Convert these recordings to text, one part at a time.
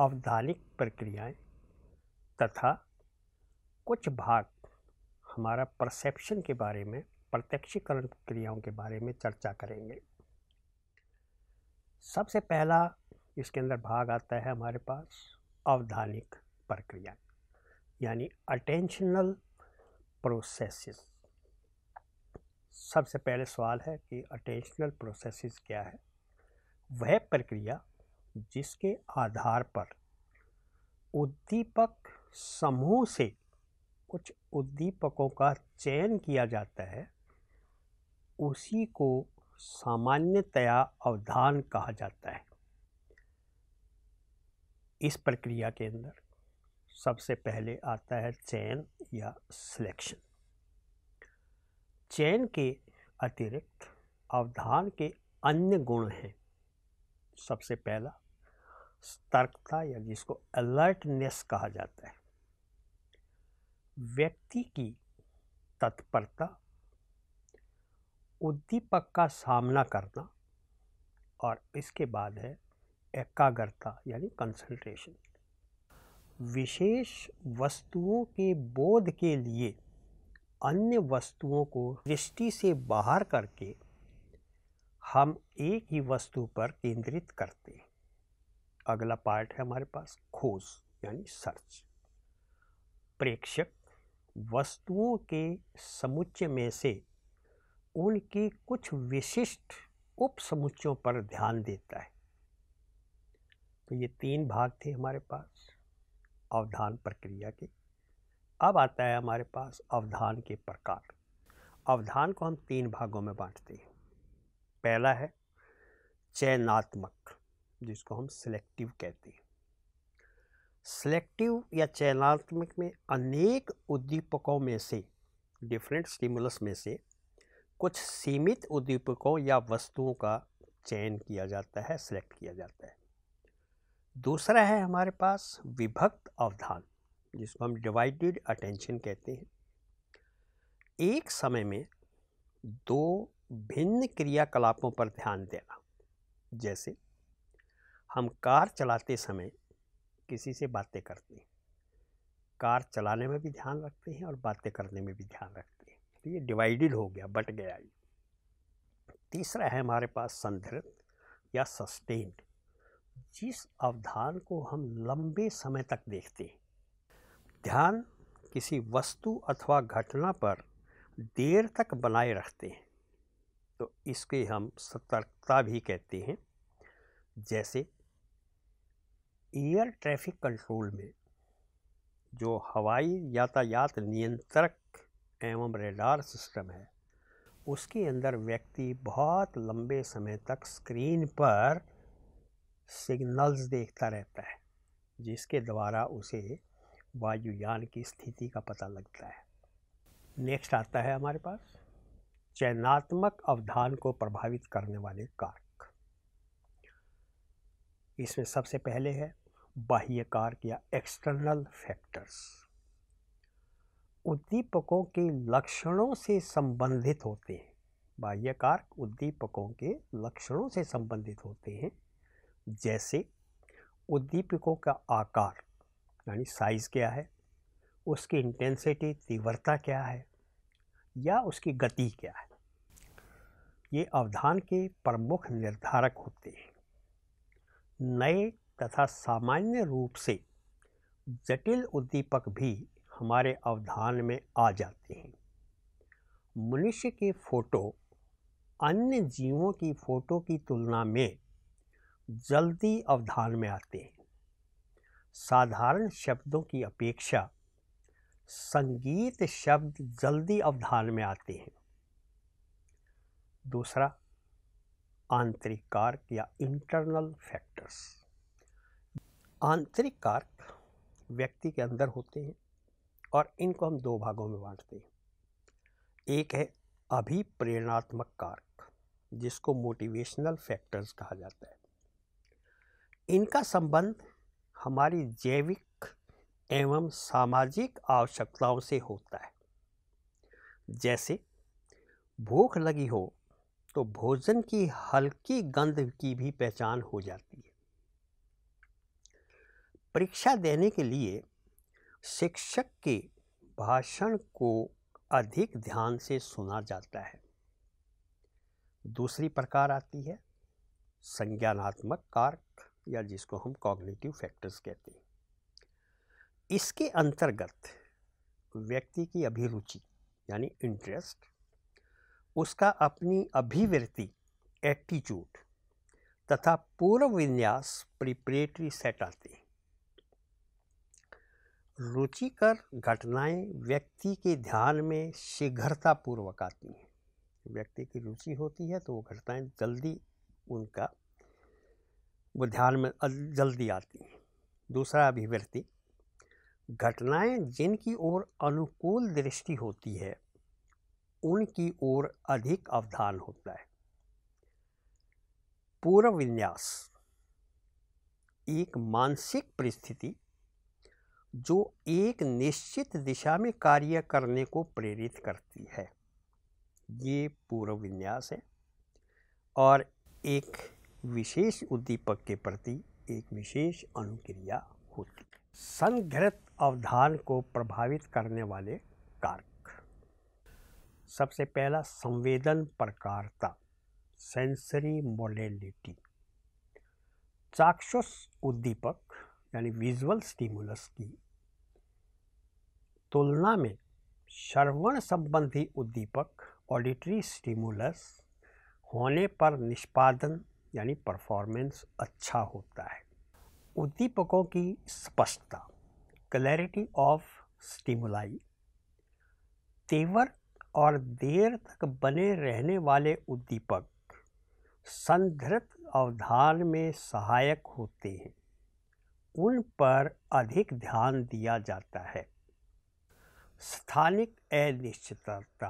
अवधानिक प्रक्रियाएं तथा कुछ भाग हमारा परसेप्शन के बारे में प्रत्यक्षीकरण क्रियाओं के बारे में चर्चा करेंगे सबसे पहला इसके अंदर भाग आता है हमारे पास अवधानिक प्रक्रिया यानी अटेंशनल प्रोसेसेस सबसे पहले सवाल है कि अटेंशनल प्रोसेसेस क्या है वह प्रक्रिया जिसके आधार पर उद्दीपक समूह से कुछ उद्दीपकों का चयन किया जाता है उसी को सामान्यतया अवधान कहा जाता है इस प्रक्रिया के अंदर सबसे पहले आता है चयन या सिलेक्शन चयन के अतिरिक्त अवधान के अन्य गुण हैं सबसे पहला सतर्कता या जिसको अलर्टनेस कहा जाता है व्यक्ति की तत्परता उद्दीपक का सामना करना और इसके बाद है एकाग्रता यानी कंसंट्रेशन विशेष वस्तुओं के बोध के लिए अन्य वस्तुओं को दृष्टि से बाहर करके हम एक ही वस्तु पर केंद्रित करते हैं अगला पार्ट है हमारे पास खोज यानी सर्च प्रेक्षक वस्तुओं के समुच्चय में से उनकी कुछ विशिष्ट उप समुच्चयों पर ध्यान देता है तो ये तीन भाग थे हमारे पास अवधान प्रक्रिया के अब आता है हमारे पास अवधान के प्रकार अवधान को हम तीन भागों में बांटते हैं पहला है चयनात्मक जिसको हम सिलेक्टिव कहते हैं सिलेक्टिव या चयनात्मक में अनेक उद्दीपकों में से डिफरेंट स्टिमुलस में से कुछ सीमित उद्दीपकों या वस्तुओं का चयन किया जाता है सिलेक्ट किया जाता है दूसरा है हमारे पास विभक्त अवधान जिसको हम डिवाइडेड अटेंशन कहते हैं एक समय में दो भिन्न क्रियाकलापों पर ध्यान देना जैसे हम कार चलाते समय किसी से बातें करते हैं कार चलाने में भी ध्यान रखते हैं और बातें करने में भी ध्यान रखते हैं तो ये डिवाइडेड हो गया बट गया ये तीसरा है हमारे पास संदृत या सस्टेन्ड जिस अवधान को हम लंबे समय तक देखते हैं ध्यान किसी वस्तु अथवा घटना पर देर तक बनाए रखते हैं तो इसके हम सतर्कता भी कहते हैं जैसे एयर ट्रैफिक कंट्रोल में जो हवाई यातायात नियंत्रक एवं रेडार सिस्टम है उसके अंदर व्यक्ति बहुत लंबे समय तक स्क्रीन पर सिग्नल्स देखता रहता है जिसके द्वारा उसे वायुयान की स्थिति का पता लगता है नेक्स्ट आता है हमारे पास चयनात्मक अवधान को प्रभावित करने वाले कारक इसमें सबसे पहले है बाह्य कारक या एक्सटर्नल फैक्टर्स उद्दीपकों के लक्षणों से संबंधित होते हैं बाह्य कारक उद्दीपकों के लक्षणों से संबंधित होते हैं जैसे उद्दीपकों का आकार यानी साइज़ क्या है उसकी इंटेंसिटी तीव्रता क्या है या उसकी गति क्या है ये अवधान के प्रमुख निर्धारक होते हैं नए तथा सामान्य रूप से जटिल उद्दीपक भी हमारे अवधान में आ जाते हैं मनुष्य के फोटो अन्य जीवों की फोटो की तुलना में जल्दी अवधान में आते हैं साधारण शब्दों की अपेक्षा संगीत शब्द जल्दी अवधान में आते हैं दूसरा आंतरिक कारक या इंटरनल फैक्टर्स आंतरिक कारक व्यक्ति के अंदर होते हैं और इनको हम दो भागों में बांटते हैं एक है अभिप्रेरणात्मक कारक जिसको मोटिवेशनल फैक्टर्स कहा जाता है इनका संबंध हमारी जैविक एवं सामाजिक आवश्यकताओं से होता है जैसे भूख लगी हो तो भोजन की हल्की गंध की भी पहचान हो जाती है परीक्षा देने के लिए शिक्षक के भाषण को अधिक ध्यान से सुना जाता है दूसरी प्रकार आती है संज्ञानात्मक कारक या जिसको हम कॉग्निटिव फैक्टर्स कहते हैं इसके अंतर्गत व्यक्ति की अभिरुचि यानी इंटरेस्ट उसका अपनी अभिव्यक्ति एटीट्यूड तथा पूर्व विन्यास प्रिपरेटरी सेट आते हैं रुचिकर घटनाएं व्यक्ति के ध्यान में शीघ्रतापूर्वक आती हैं व्यक्ति की रुचि होती है तो वो घटनाएं जल्दी उनका वो ध्यान में जल्दी आती हैं दूसरा अभिव्यक्ति घटनाएं जिनकी ओर अनुकूल दृष्टि होती है उनकी ओर अधिक अवधान होता है पूर्व विन्यास एक मानसिक परिस्थिति जो एक निश्चित दिशा में कार्य करने को प्रेरित करती है ये पूर्व विन्यास है और एक विशेष उद्दीपक के प्रति एक विशेष अनुक्रिया होती है संघृत अवधान को प्रभावित करने वाले कारक सबसे पहला संवेदन प्रकारता सेंसरी मोडेलिटी चाक्षुष उद्दीपक यानी विजुअल स्टिमुलस की तुलना में श्रवण संबंधी उद्दीपक ऑडिटरी स्टिमुलस होने पर निष्पादन यानी परफॉर्मेंस अच्छा होता है उद्दीपकों की स्पष्टता क्लैरिटी ऑफ स्टिमुलाई तेवर और देर तक बने रहने वाले उद्दीपक संधृत अवधान में सहायक होते हैं उन पर अधिक ध्यान दिया जाता है स्थानिक अनिश्चितता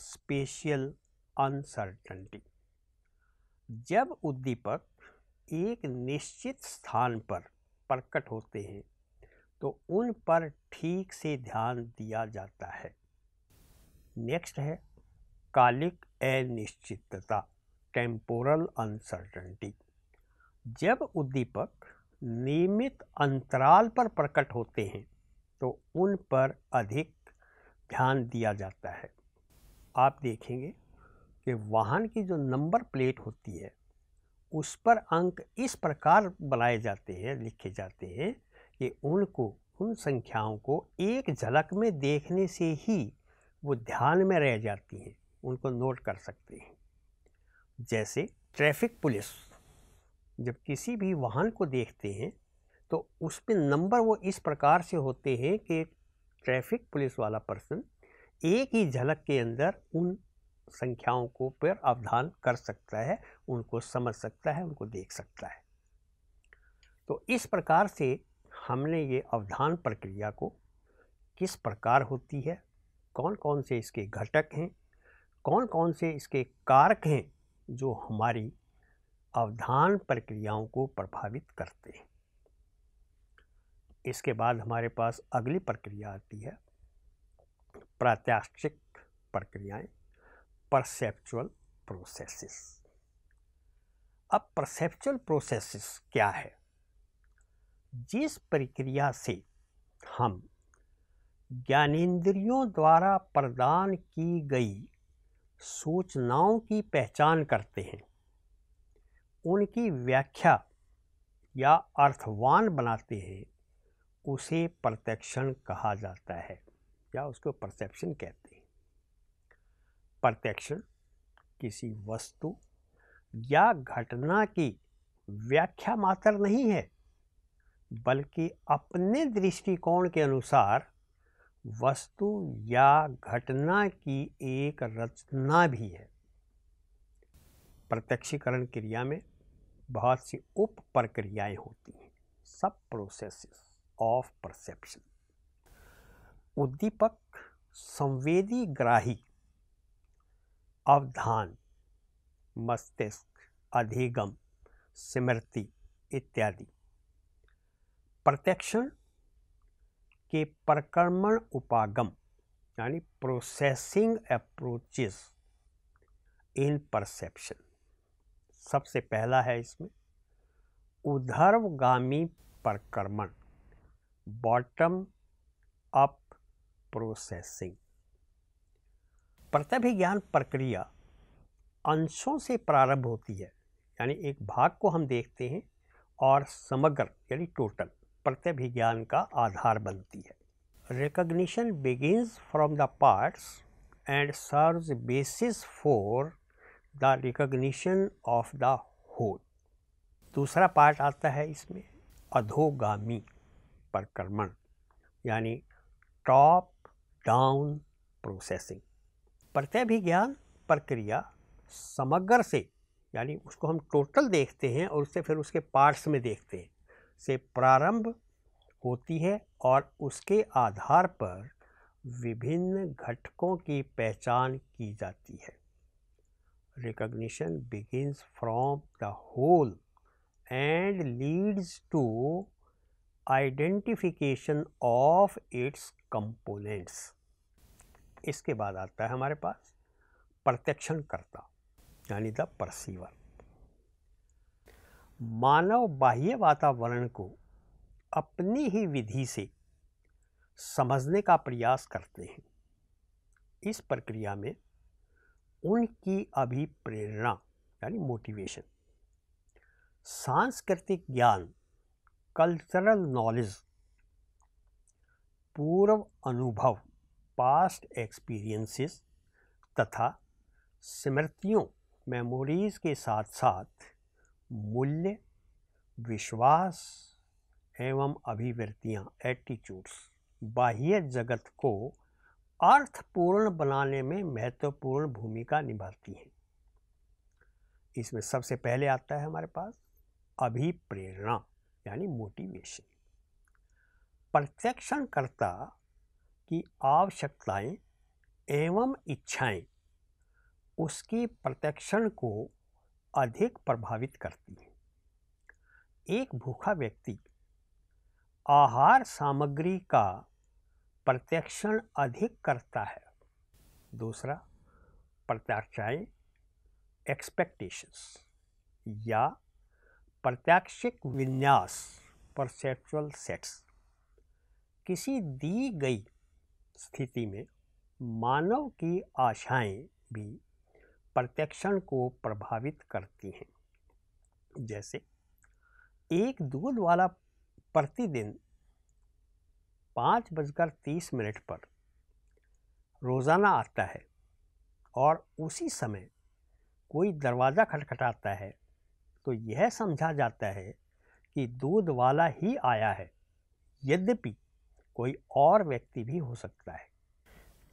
स्पेशियल अनसर्टनटी जब उद्दीपक एक निश्चित स्थान पर प्रकट होते हैं तो उन पर ठीक से ध्यान दिया जाता है नेक्स्ट है कालिक अनिश्चितता टेम्पोरल अनसर्टनटी जब उद्दीपक नियमित अंतराल पर प्रकट होते हैं तो उन पर अधिक ध्यान दिया जाता है आप देखेंगे कि वाहन की जो नंबर प्लेट होती है उस पर अंक इस प्रकार बनाए जाते हैं लिखे जाते हैं कि उनको उन संख्याओं को एक झलक में देखने से ही वो ध्यान में रह जाती हैं उनको नोट कर सकते हैं जैसे ट्रैफिक पुलिस जब किसी भी वाहन को देखते हैं तो उसमें नंबर वो इस प्रकार से होते हैं कि ट्रैफिक पुलिस वाला पर्सन एक ही झलक के अंदर उन संख्याओं को पर अवधान कर सकता है उनको समझ सकता है उनको देख सकता है तो इस प्रकार से हमने ये अवधान प्रक्रिया को किस प्रकार होती है कौन कौन से इसके घटक हैं कौन कौन से इसके कारक हैं जो हमारी अवधान प्रक्रियाओं को प्रभावित करते हैं इसके बाद हमारे पास अगली प्रक्रिया आती है प्रात्याशिक प्रक्रियाएं परसेप्चुअल प्रोसेसेस अब परसेप्चुअल प्रोसेसेस क्या है जिस प्रक्रिया से हम ज्ञानेन्द्रियों द्वारा प्रदान की गई सूचनाओं की पहचान करते हैं उनकी व्याख्या या अर्थवान बनाते हैं उसे प्रत्यक्षण कहा जाता है या उसको परसेप्शन कहते हैं प्रत्यक्षण किसी वस्तु या घटना की व्याख्या मात्र नहीं है बल्कि अपने दृष्टिकोण के अनुसार वस्तु या घटना की एक रचना भी है प्रत्यक्षीकरण क्रिया में बहुत सी उप प्रक्रियाएँ होती हैं सब प्रोसेसेस ऑफ परसेप्शन उद्दीपक संवेदी ग्राही अवधान मस्तिष्क अधिगम स्मृति इत्यादि प्रत्यक्षण के प्रकर्मण उपागम यानी प्रोसेसिंग अप्रोचेस इन परसेप्शन सबसे पहला है इसमें उधर्वगामी प्रकर्मण बॉटम अप प्रोसेसिंग प्रत्यभिज्ञान ज्ञान प्रक्रिया अंशों से प्रारंभ होती है यानी एक भाग को हम देखते हैं और समग्र यानी टोटल प्रत्यभिज्ञान ज्ञान का आधार बनती है recognition begins from the parts and serve basis for the recognition of the whole दूसरा पार्ट आता है इसमें अधोगामी पर यानी टॉप डाउन प्रोसेसिंग प्रत्यय ज्ञान प्रक्रिया समग्र से यानी उसको हम टोटल देखते हैं और उससे फिर उसके पार्ट्स में देखते हैं से प्रारंभ होती है और उसके आधार पर विभिन्न घटकों की पहचान की जाती है recognition begins from the whole and leads to identification of its components इसके बाद आता है हमारे पास प्रत्यक्षण करता यानी द परसीवर मानव बाह्य वातावरण को अपनी ही विधि से समझने का प्रयास करते हैं इस प्रक्रिया में उनकी अभिप्रेरणा यानी मोटिवेशन सांस्कृतिक ज्ञान कल्चरल नॉलेज पूर्व अनुभव पास्ट एक्सपीरियंसेस तथा स्मृतियों मेमोरीज़ के साथ साथ मूल्य विश्वास एवं अभिवृत्तियाँ एटीट्यूड्स बाह्य जगत को अर्थपूर्ण बनाने में महत्वपूर्ण भूमिका निभाती हैं इसमें सबसे पहले आता है हमारे पास अभिप्रेरणा यानी मोटिवेशन प्रत्यक्षणकर्ता की आवश्यकताएं एवं इच्छाएं उसके प्रत्यक्षण को अधिक प्रभावित करती हैं एक भूखा व्यक्ति आहार सामग्री का प्रत्यक्षण अधिक करता है दूसरा प्रत्याशाएँ एक्सपेक्टेशंस या प्रत्याक्षिक विन्यास परसेप्चुअल सेट्स किसी दी गई स्थिति में मानव की आशाएं भी प्रत्यक्षण को प्रभावित करती हैं जैसे एक दूध वाला प्रतिदिन पाँच बजकर तीस मिनट पर रोज़ाना आता है और उसी समय कोई दरवाज़ा खटखटाता है तो यह समझा जाता है कि दूध वाला ही आया है यद्यपि कोई और व्यक्ति भी हो सकता है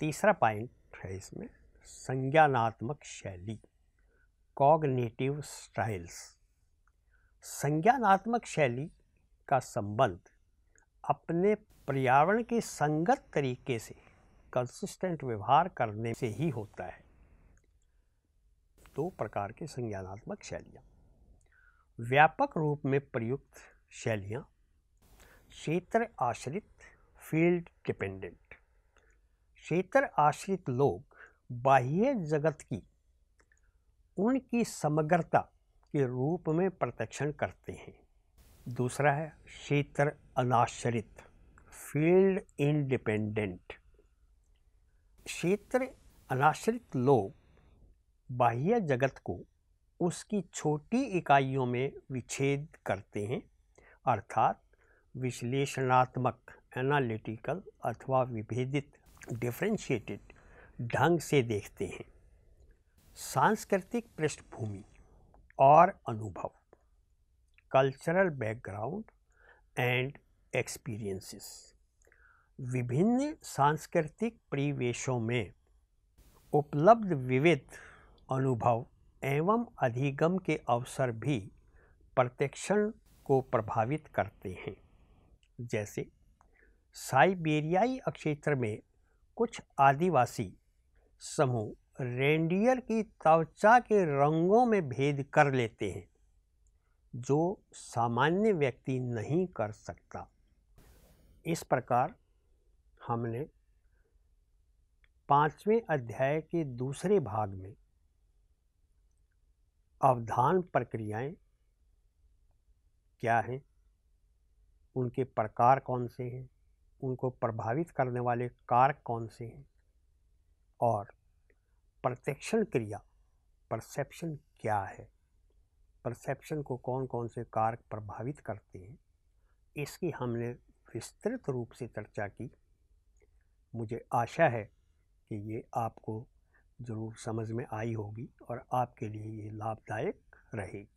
तीसरा पॉइंट है इसमें संज्ञानात्मक शैली कॉग्नेटिव स्टाइल्स संज्ञानात्मक शैली का संबंध अपने पर्यावरण के संगत तरीके से कंसिस्टेंट व्यवहार करने से ही होता है दो प्रकार के संज्ञानात्मक शैलियाँ व्यापक रूप में प्रयुक्त शैलियाँ क्षेत्र आश्रित फील्ड डिपेंडेंट क्षेत्र आश्रित लोग बाह्य जगत की उनकी समग्रता के रूप में प्रत्यक्षण करते हैं दूसरा है क्षेत्र अनाश्रित फील्ड इंडिपेंडेंट क्षेत्र अनाश्रित लोग बाह्य जगत को उसकी छोटी इकाइयों में विच्छेद करते हैं अर्थात विश्लेषणात्मक एनालिटिकल अथवा विभेदित डिफ्रेंशिएटेड ढंग से देखते हैं सांस्कृतिक पृष्ठभूमि और अनुभव कल्चरल बैकग्राउंड एंड एक्सपीरियंसेस विभिन्न सांस्कृतिक परिवेशों में उपलब्ध विविध अनुभव एवं अधिगम के अवसर भी प्रत्यक्षण को प्रभावित करते हैं जैसे साइबेरियाई क्षेत्र में कुछ आदिवासी समूह रेंडियर की त्वचा के रंगों में भेद कर लेते हैं जो सामान्य व्यक्ति नहीं कर सकता इस प्रकार हमने पांचवें अध्याय के दूसरे भाग में अवधान प्रक्रियाएं क्या हैं उनके प्रकार कौन से हैं उनको प्रभावित करने वाले कारक कौन से हैं और प्रत्यक्षण क्रिया परसेप्शन क्या है परसेप्शन को कौन कौन से कारक प्रभावित करते हैं इसकी हमने विस्तृत रूप से चर्चा की मुझे आशा है कि ये आपको ज़रूर समझ में आई होगी और आपके लिए ये लाभदायक रहेगी